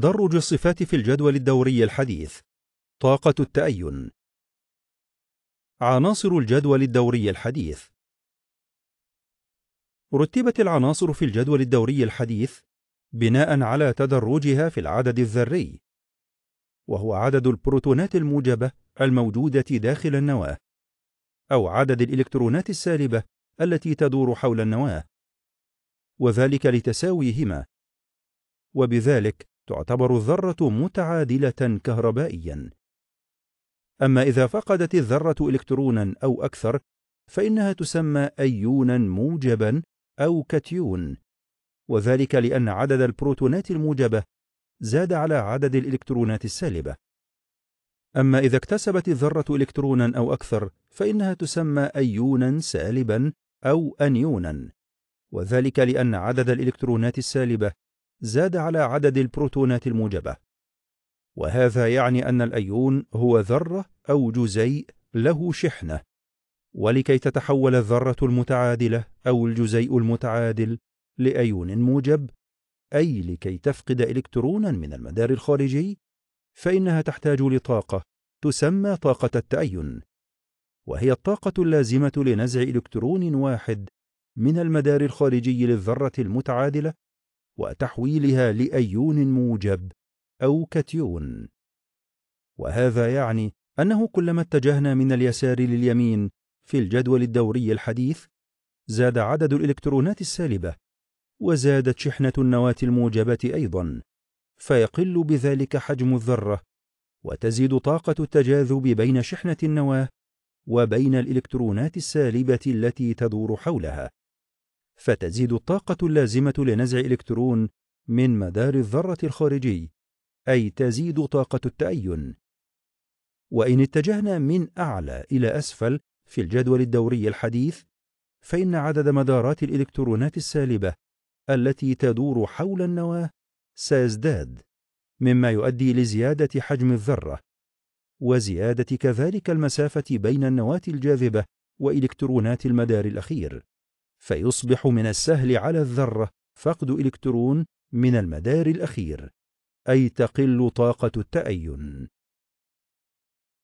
تدرج الصفات في الجدول الدوري الحديث طاقة التأين عناصر الجدول الدوري الحديث رتبت العناصر في الجدول الدوري الحديث بناء على تدرجها في العدد الذري وهو عدد البروتونات الموجبة الموجودة داخل النواة أو عدد الإلكترونات السالبة التي تدور حول النواة وذلك لتساويهما وبذلك تعتبر الذرة متعادلة كهربائيا أما إذا فقدت الذرة إلكترونا أو أكثر فإنها تسمى أيونا موجبا أو كاتيون وذلك لأن عدد البروتونات الموجبة زاد على عدد الإلكترونات السالبة أما إذا اكتسبت الذرة إلكترونا أو أكثر فإنها تسمى أيونا سالبا أو أنيونا وذلك لأن عدد الإلكترونات السالبة زاد على عدد البروتونات الموجبة وهذا يعني أن الأيون هو ذرة أو جزيء له شحنة ولكي تتحول الذرة المتعادلة أو الجزيء المتعادل لأيون موجب أي لكي تفقد إلكترونا من المدار الخارجي فإنها تحتاج لطاقة تسمى طاقة التأين وهي الطاقة اللازمة لنزع إلكترون واحد من المدار الخارجي للذرة المتعادلة وتحويلها لأيون موجب أو كتيون وهذا يعني أنه كلما اتجهنا من اليسار لليمين في الجدول الدوري الحديث زاد عدد الإلكترونات السالبة وزادت شحنة النواة الموجبة أيضا فيقل بذلك حجم الذرة وتزيد طاقة التجاذب بين شحنة النواة وبين الإلكترونات السالبة التي تدور حولها فتزيد الطاقة اللازمة لنزع إلكترون من مدار الذرة الخارجي أي تزيد طاقة التأين وإن اتجهنا من أعلى إلى أسفل في الجدول الدوري الحديث فإن عدد مدارات الإلكترونات السالبة التي تدور حول النواة سيزداد مما يؤدي لزيادة حجم الذرة وزيادة كذلك المسافة بين النواة الجاذبة وإلكترونات المدار الأخير فيصبح من السهل على الذرة فقد إلكترون من المدار الأخير أي تقل طاقة التأين